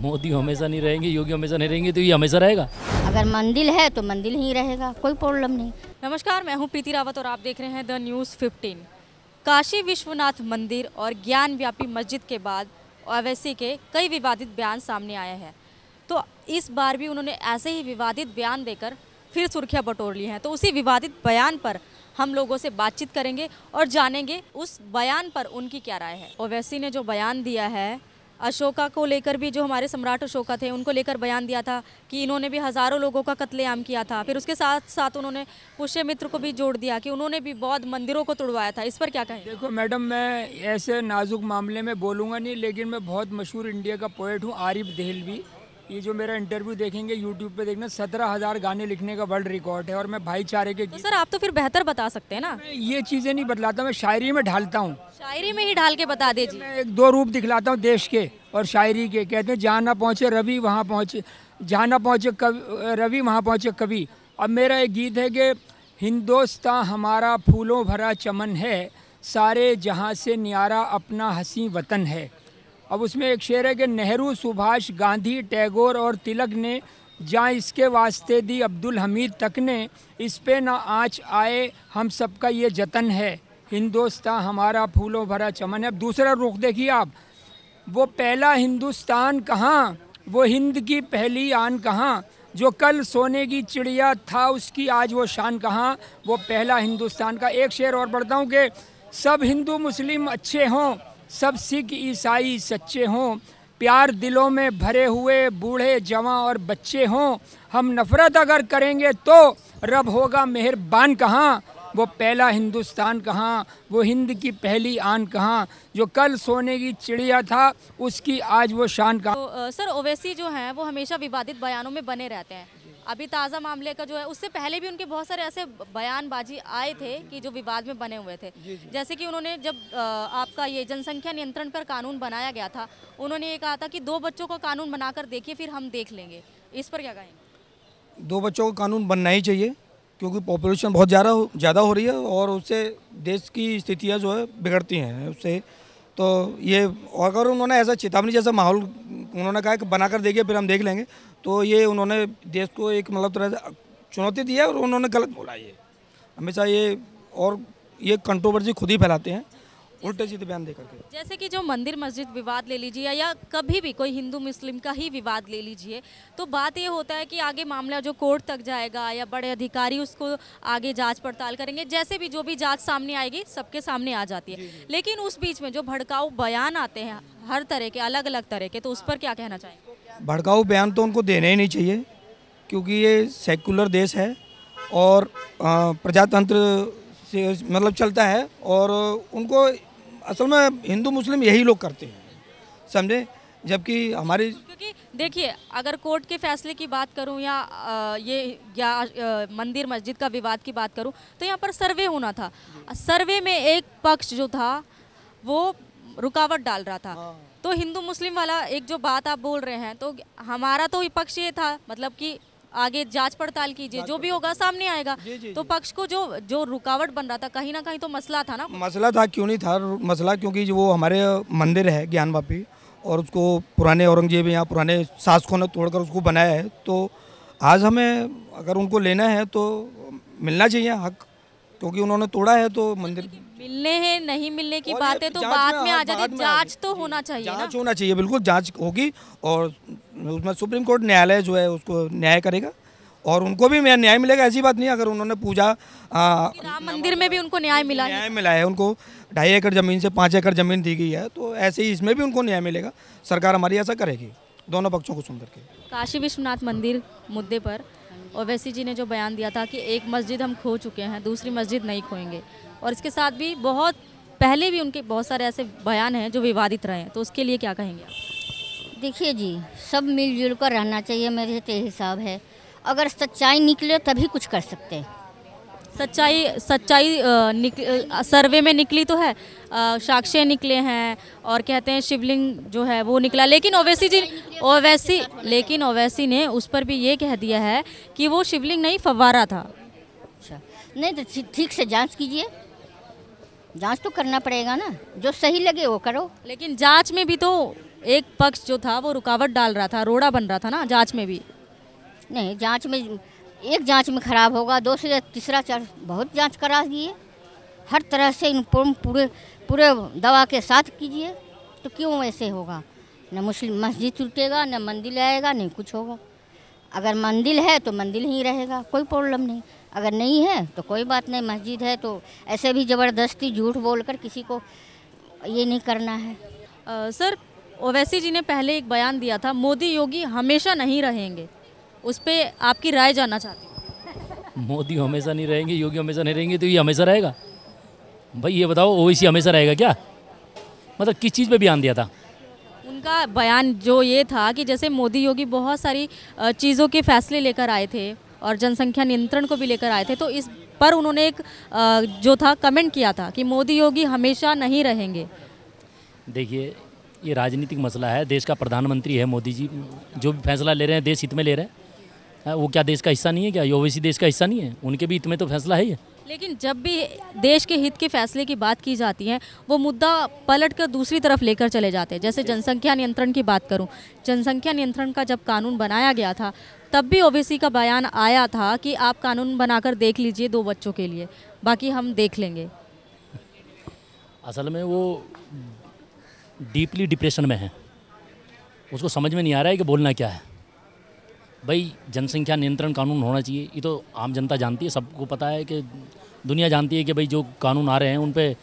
मोदी हमेशा नहीं रहेंगे योगी हमेशा नहीं रहेंगे तो ये हमेशा रहेगा अगर मंदिर है तो मंदिर ही रहेगा कोई प्रॉब्लम नहीं नमस्कार मैं हूँ प्रीति रावत और आप देख रहे हैं the news fifteen Kashi Vishwanath मंदिर और ज्ञान व्यापी मस्जिद के बाद अवैसी के कई विवादित बयान सामने आए हैं तो इस बार भी उन्होंने ऐसे ही विवादित बयान देकर फिर सुर्खियाँ बटोर ली हैं तो उसी विवादित बयान पर हम लोगों से बातचीत करेंगे और जानेंगे उस बयान पर उनकी क्या राय है ओवैसी ने जो बयान दिया है अशोका को लेकर भी जो हमारे सम्राट अशोका थे उनको लेकर बयान दिया था कि इन्होंने भी हज़ारों लोगों का कत्लेआम किया था फिर उसके साथ साथ उन्होंने पुष्यमित्र को भी जोड़ दिया कि उन्होंने भी बौद्ध मंदिरों को तोड़वाया था इस पर क्या कहें देखो मैडम मैं ऐसे नाजुक मामले में बोलूँगा नहीं लेकिन मैं बहुत मशहूर इंडिया का पोइट हूँ आरिफ दहलवी ये जो मेरा इंटरव्यू देखेंगे यूट्यूब पे देखना सत्रह हजार गाने लिखने का वर्ल्ड रिकॉर्ड है और मैं भाईचारे के तो सर आप तो फिर बेहतर बता सकते हैं ना ये चीज़ें नहीं बतलाता मैं शायरी में ढालता हूँ शायरी में ही ढाल के बता दीजिए मैं एक दो रूप दिखलाता हूँ देश के और शायरी के कहते हैं जहाँ ना पहुँचे रवि वहाँ पहुँचे जहाँ ना पहुँचे रवि वहाँ पहुँचे कवि अब मेरा एक गीत है कि हिंदोस्तान हमारा फूलों भरा चमन है सारे जहाँ से न्यारा अपना हसी वतन है अब उसमें एक शेर है कि नेहरू सुभाष गांधी टैगोर और तिलक ने जहाँ इसके वास्ते दी अब्दुल हमीद तक ने इस पे ना आँच आए हम सबका ये जतन है हिंदुस्तान हमारा फूलों भरा चमन है अब दूसरा रुख देखिए आप वो पहला हिंदुस्तान कहाँ वो हिंद की पहली आन कहाँ जो कल सोने की चिड़िया था उसकी आज वो शान कहाँ वो पहला हिंदुस्तान का एक शेर और पढ़ता हूँ कि सब हिंदू मुस्लिम अच्छे हों सब सिख ईसाई सच्चे हों प्यार दिलों में भरे हुए बूढ़े जवां और बच्चे हों हम नफ़रत अगर करेंगे तो रब होगा मेहरबान कहाँ वो पहला हिंदुस्तान कहाँ वो हिंद की पहली आन कहाँ जो कल सोने की चिड़िया था उसकी आज वो शान कहाँ तो, सर ओवैसी जो हैं वो हमेशा विवादित बयानों में बने रहते हैं अभी ताज़ा मामले का जो है उससे पहले भी उनके बहुत सारे ऐसे बयानबाजी आए थे कि जो विवाद में बने हुए थे जैसे कि उन्होंने जब आपका ये जनसंख्या नियंत्रण पर कानून बनाया गया था उन्होंने ये कहा था कि दो बच्चों को कानून बनाकर देखिए फिर हम देख लेंगे इस पर क्या कहेंगे दो बच्चों को कानून बनना ही चाहिए क्योंकि पॉपुलेशन बहुत ज़्यादा ज़्यादा हो रही है और उससे देश की स्थितियाँ जो है बिगड़ती हैं उससे तो ये और अगर उन्होंने ऐसा चेतावनी जैसा माहौल उन्होंने कहा कि बनाकर देखिए फिर हम देख लेंगे तो ये उन्होंने देश को एक मतलब तरह से चुनौती दी है और उन्होंने गलत बोला ये हमेशा ये और ये कंट्रोवर्सी खुद ही फैलाते हैं उल्टे सीधे बयान देकर के जैसे कि जो मंदिर मस्जिद विवाद ले लीजिए या कभी भी कोई हिंदू मुस्लिम का ही विवाद ले लीजिए तो बात ये होता है कि आगे मामला जो कोर्ट तक जाएगा या बड़े अधिकारी उसको आगे जाँच पड़ताल करेंगे जैसे भी जो भी जाँच सामने आएगी सबके सामने आ जाती है लेकिन उस बीच में जो भड़काऊ बयान आते हैं हर तरह के अलग अलग तरह के तो उस पर क्या कहना चाहेंगे भड़काऊ बयान तो उनको देने ही नहीं चाहिए क्योंकि ये सेकुलर देश है और प्रजातंत्र से मतलब चलता है और उनको असल में हिंदू मुस्लिम यही लोग करते हैं समझे जबकि हमारी क्योंकि देखिए अगर कोर्ट के फैसले की बात करूं या आ, ये या आ, मंदिर मस्जिद का विवाद की बात करूं तो यहाँ पर सर्वे होना था सर्वे में एक पक्ष जो था वो रुकावट डाल रहा था हाँ। तो हिंदू मुस्लिम वाला एक जो बात आप बोल रहे हैं तो हमारा तो विपक्ष ये था मतलब कि आगे जांच पड़ताल कीजिए जो भी होगा सामने आएगा जी, जी, तो पक्ष को जो जो रुकावट बन रहा था कहीं ना कहीं तो मसला था ना मसला था क्यों नहीं था मसला क्योंकि वो हमारे मंदिर है ज्ञान और उसको पुराने औरंगजेब या पुराने शासकों ने तोड़कर उसको बनाया है तो आज हमें अगर उनको लेना है तो मिलना चाहिए हक क्योंकि उन्होंने तोड़ा है तो मंदिर मिलने हैं नहीं मिलने की बातें तो बाद में आ जाती जांच तो होना चाहिए जांच होना चाहिए बिल्कुल जांच होगी और उसमें सुप्रीम कोर्ट न्यायालय जो है उसको न्याय करेगा और उनको भी न्याय मिलेगा ऐसी बात नहीं अगर उन्होंने पूजा राम मंदिर में भी उनको न्याय मिला न्याय मिला है उनको ढाई एकड़ ज़मीन से पाँच एकड़ ज़मीन दी गई है तो ऐसे ही इसमें भी उनको न्याय मिलेगा सरकार हमारी ऐसा करेगी दोनों पक्षों को सुन करके काशी विश्वनाथ मंदिर मुद्दे पर ओवैसी जी ने जो बयान दिया था कि एक मस्जिद हम खो चुके हैं दूसरी मस्जिद नहीं खोएंगे और इसके साथ भी बहुत पहले भी उनके बहुत सारे ऐसे बयान हैं जो विवादित रहे हैं तो उसके लिए क्या कहेंगे देखिए जी सब मिलजुल कर रहना चाहिए मेरे तो हिसाब है अगर सच्चाई निकले तभी कुछ कर सकते हैं सच्चाई सच्चाई निक सर्वे में निकली तो है साक्ष्य निकले हैं और कहते हैं शिवलिंग जो है वो निकला लेकिन ओवैसी जी ओवैसी लेकिन ओवैसी ने उस पर भी ये कह दिया है कि वो शिवलिंग नहीं फवारा था अच्छा नहीं तो ठीक से जांच कीजिए जांच तो करना पड़ेगा ना जो सही लगे वो करो लेकिन जांच में भी तो एक पक्ष जो था वो रुकावट डाल रहा था रोड़ा बन रहा था ना जांच में भी नहीं जांच में एक जांच में खराब होगा दूसरे तीसरा चार बहुत जांच करा दिए हर तरह से इनफॉर्म पूरे पूरे दवा के साथ कीजिए तो क्यों ऐसे होगा न मुस्लिम मस्जिद टूटेगा न मंदिर आएगा नहीं कुछ होगा अगर मंदिर है तो मंदिर ही रहेगा कोई प्रॉब्लम नहीं अगर नहीं है तो कोई बात नहीं मस्जिद है तो ऐसे भी ज़बरदस्ती झूठ बोलकर किसी को ये नहीं करना है आ, सर ओवैसी जी ने पहले एक बयान दिया था मोदी योगी हमेशा नहीं रहेंगे उस पर आपकी राय जानना चाहती हूँ मोदी हमेशा नहीं रहेंगे योगी हमेशा नहीं रहेंगे तो ये हमेशा रहेगा भाई ये बताओ ओवैसी हमेशा रहेगा क्या मतलब किस चीज़ पे बयान दिया था उनका बयान जो ये था कि जैसे मोदी योगी बहुत सारी चीज़ों के फैसले लेकर आए थे और जनसंख्या नियंत्रण को भी लेकर आए थे तो इस पर उन्होंने एक जो था कमेंट किया था कि मोदी योगी हमेशा नहीं रहेंगे देखिए ये राजनीतिक मसला है देश का प्रधानमंत्री है मोदी जी जो भी फैसला ले रहे हैं देश हित में ले रहे हैं वो क्या देश का हिस्सा नहीं है क्या ओवैसी देश का हिस्सा नहीं है उनके भी हित में तो फैसला है ही लेकिन जब भी देश के हित के फैसले की बात की जाती है वो मुद्दा पलट कर दूसरी तरफ लेकर चले जाते हैं जैसे जनसंख्या नियंत्रण की बात करूं जनसंख्या नियंत्रण का जब कानून बनाया गया था तब भी ओबीसी का बयान आया था कि आप कानून बनाकर देख लीजिए दो बच्चों के लिए बाकी हम देख लेंगे असल में वो डीपली डिप्रेशन में है उसको समझ में नहीं आ रहा है कि बोलना क्या है भाई जनसंख्या नियंत्रण कानून होना चाहिए ये तो आम जनता जानती है सबको पता है कि दुनिया जानती है कि भाई जो कानून आ रहे हैं उन पर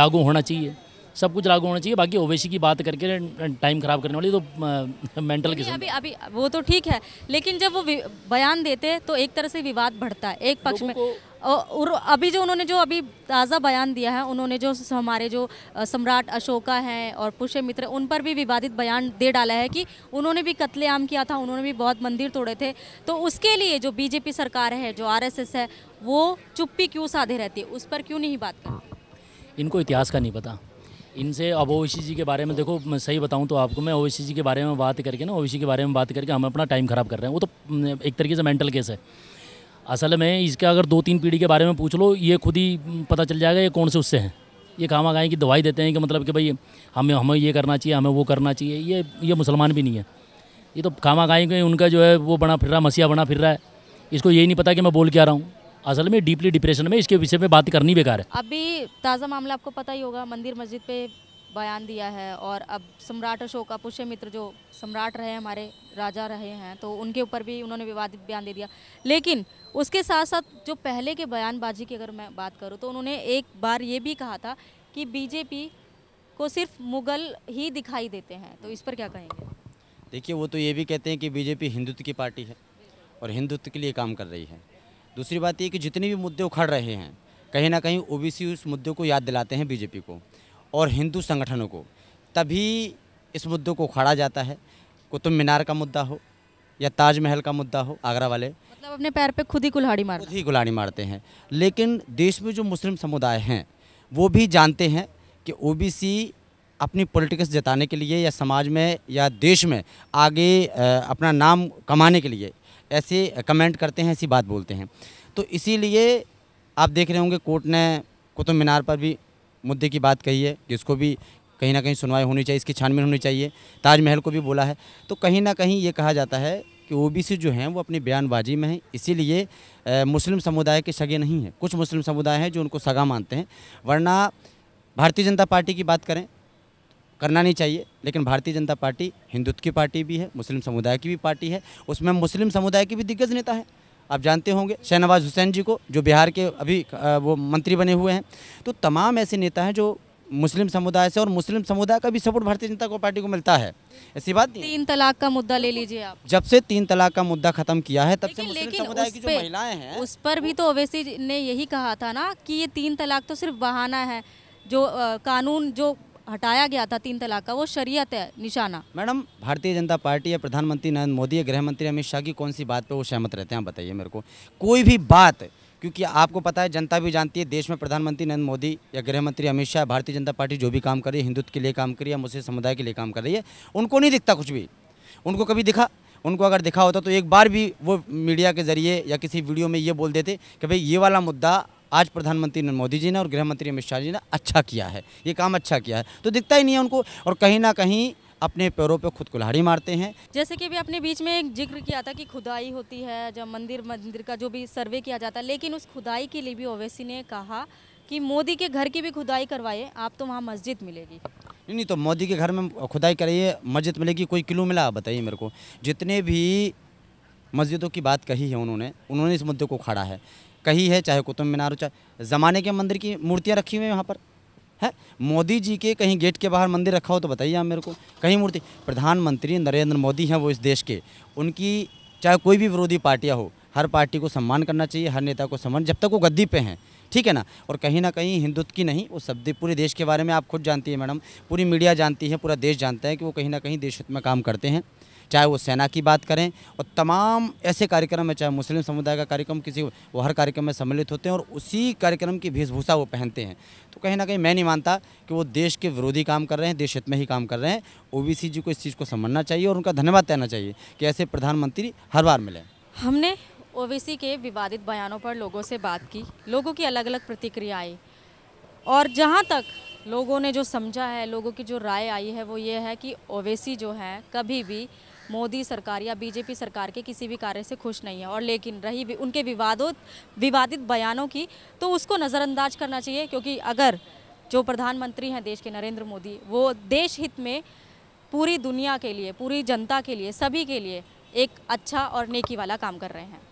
लागू होना चाहिए सब कुछ लागू होना चाहिए बाकी ओवैसी की बात करके टाइम खराब करने वाली तो मेंटल किस्म अभी अभी वो तो ठीक है लेकिन जब वो बयान देते तो एक तरह से विवाद बढ़ता है एक पक्ष में और अभी जो उन्होंने जो अभी ताज़ा बयान दिया है उन्होंने जो हमारे जो सम्राट अशोका हैं और पुष्यमित्र उन पर भी विवादित बयान दे डाला है कि उन्होंने भी कत्लेआम किया था उन्होंने भी बहुत मंदिर तोड़े थे तो उसके लिए जो बीजेपी सरकार है जो आरएसएस है वो चुप्पी क्यों साधे रहती है उस पर क्यों नहीं बात करती इनको इतिहास का नहीं पता इनसे अब जी के बारे में देखो मैं सही बताऊँ तो आपको मैं जी के बारे में बात करके ना ओवैसी के बारे में बात करके हम अपना टाइम ख़राब कर रहे हैं वो तो एक तरीके से मेंटल केस है असल में इसका अगर दो तीन पीढ़ी के बारे में पूछ लो ये खुद ही पता चल जाएगा ये कौन से उससे हैं ये खामा गाएँ की दवाई देते हैं कि मतलब कि भाई हमें हमें ये करना चाहिए हमें वो करना चाहिए ये ये मुसलमान भी नहीं है ये तो काम आ के उनका जो है वो बना फिर रहा मसीहा बना फिर रहा है इसको यही नहीं पता कि मैं बोल क्या रहा हूँ असल में डीपली डिप्रेशन में इसके विषय में बात करनी बेकार है अभी ताज़ा मामला आपको पता ही होगा मंदिर मस्जिद पे बयान दिया है और अब सम्राट अशोक पुष्य मित्र जो सम्राट रहे हमारे राजा रहे हैं तो उनके ऊपर भी उन्होंने विवादित बयान दे दिया लेकिन उसके साथ साथ जो पहले के बयानबाजी की अगर मैं बात करूँ तो उन्होंने एक बार ये भी कहा था कि बीजेपी को सिर्फ मुगल ही दिखाई देते हैं तो इस पर क्या कहेंगे देखिए वो तो ये भी कहते हैं कि बीजेपी हिंदुत्व की पार्टी है और हिंदुत्व के लिए काम कर रही है दूसरी बात ये कि जितने भी मुद्दे उखड़ रहे हैं कहीं ना कहीं ओबीसी उस मुद्दे को याद दिलाते हैं बीजेपी को और हिंदू संगठनों को तभी इस मुद्दे को उखाड़ा जाता है कुतुब मीनार का मुद्दा हो या ताजमहल का मुद्दा हो आगरा वाले मतलब अपने पैर पे खुद ही कुल्हाड़ी मार खुद ही कुल्हाड़ी मारते हैं लेकिन देश में जो मुस्लिम समुदाय हैं वो भी जानते हैं कि ओ अपनी पॉलिटिक्स जताने के लिए या समाज में या देश में आगे अपना नाम कमाने के लिए ऐसे कमेंट करते हैं ऐसी बात बोलते हैं तो इसीलिए आप देख रहे होंगे कोर्ट ने कुतुब मीनार पर भी मुद्दे की बात कही है कि इसको भी कहीं ना कहीं सुनवाई होनी चाहिए इसकी छानबीन होनी चाहिए ताजमहल को भी बोला है तो कहीं ना कहीं ये कहा जाता है कि ओबीसी जो हैं वो अपनी बयानबाजी में हैं इसीलिए मुस्लिम समुदाय के सगे नहीं हैं कुछ मुस्लिम समुदाय हैं जो उनको सगा मानते हैं वरना भारतीय जनता पार्टी की बात करें करना नहीं चाहिए लेकिन भारतीय जनता पार्टी हिंदुत्व की पार्टी भी है मुस्लिम समुदाय की भी पार्टी है उसमें मुस्लिम समुदाय के भी दिग्गज नेता है आप जानते होंगे शहनवाज हुसैन जी को जो बिहार के अभी वो मंत्री बने हुए हैं तो तमाम ऐसे नेता हैं जो मुस्लिम समुदाय से और मुस्लिम समुदाय का भी सपोर्ट भारतीय जनता पार्टी को मिलता है ऐसी बात नहीं तीन तलाक का मुद्दा ले लीजिए आप जब से तीन तलाक का मुद्दा खत्म किया है तब से मुस्लिम समुदाय की जो महिलाएं हैं उस पर भी तो ओवैसी ने यही कहा था ना कि ये तीन तलाक तो सिर्फ बहाना है जो आ, कानून जो हटाया गया था तीन तलाक का वो शरीयत है निशाना मैडम भारतीय जनता पार्टी या प्रधानमंत्री नरेंद्र मोदी या गृह मंत्री अमित शाह की कौन सी बात पे वो सहमत रहते हैं आप बताइए मेरे को कोई भी बात क्योंकि आपको पता है जनता भी जानती है देश में प्रधानमंत्री नरेंद्र मोदी या गृह मंत्री अमित शाह भारतीय जनता पार्टी जो भी काम कर रही है हिंदुत्व के लिए काम कर रही है मुस्लिम समुदाय के लिए काम कर रही है उनको नहीं दिखता कुछ भी उनको कभी दिखा उनको अगर दिखा होता तो एक बार भी वो मीडिया के जरिए या किसी वीडियो में ये बोल देते कि भाई ये वाला मुद्दा आज प्रधानमंत्री नरेंद्र मोदी जी ने और गृह मंत्री अमित शाह जी ने अच्छा किया है ये काम अच्छा किया है तो दिखता ही नहीं है उनको और कहीं ना कहीं अपने पैरों पे खुद कुल्हाड़ी मारते हैं जैसे कि अभी अपने बीच में एक जिक्र किया था कि खुदाई होती है जब मंदिर मंदिर का जो भी सर्वे किया जाता है लेकिन उस खुदाई के लिए भी ओवैसी ने कहा कि मोदी के घर की भी खुदाई करवाए आप तो वहाँ मस्जिद मिलेगी नहीं नहीं तो मोदी के घर में खुदाई कराइए मस्जिद मिलेगी कोई किलो मिला बताइए मेरे को जितने भी मस्जिदों की बात कही है उन्होंने उन्होंने इस मुद्दे को खड़ा है कही है चाहे कुतुब मीनार हो चाहे ज़माने के मंदिर की मूर्तियाँ रखी हुई हैं वहाँ पर है मोदी जी के कहीं गेट के बाहर मंदिर रखा हो तो बताइए आप मेरे को कहीं मूर्ति प्रधानमंत्री नरेंद्र मोदी हैं वो इस देश के उनकी चाहे कोई भी विरोधी पार्टियाँ हो हर पार्टी को सम्मान करना चाहिए हर नेता को सम्मान जब तक वो गद्दी पे हैं ठीक है ना और कहीं ना कहीं हिंदुत्व की नहीं वो सब पूरे देश के बारे में आप खुद जानती है मैडम पूरी मीडिया जानती है पूरा देश जानता है कि वो कहीं ना कहीं देश में काम करते हैं चाहे वो सेना की बात करें और तमाम ऐसे कार्यक्रम है चाहे मुस्लिम समुदाय का कार्यक्रम किसी वो हर कार्यक्रम में सम्मिलित होते हैं और उसी कार्यक्रम की वेशभूषा वो पहनते हैं तो कहीं ना कहीं मैं नहीं मानता कि वो देश के विरोधी काम कर रहे हैं देश हित में ही काम कर रहे हैं ओ जी को इस चीज़ को समझना चाहिए और उनका धन्यवाद कहना चाहिए कि ऐसे प्रधानमंत्री हर बार मिले हमने ओ के विवादित बयानों पर लोगों से बात की लोगों की अलग अलग प्रतिक्रिया आई और जहाँ तक लोगों ने जो समझा है लोगों की जो राय आई है वो ये है कि ओवैसी जो है कभी भी मोदी सरकार या बीजेपी सरकार के किसी भी कार्य से खुश नहीं है और लेकिन रही भी उनके विवादों विवादित बयानों की तो उसको नज़रअंदाज करना चाहिए क्योंकि अगर जो प्रधानमंत्री हैं देश के नरेंद्र मोदी वो देश हित में पूरी दुनिया के लिए पूरी जनता के लिए सभी के लिए एक अच्छा और नेकी वाला काम कर रहे हैं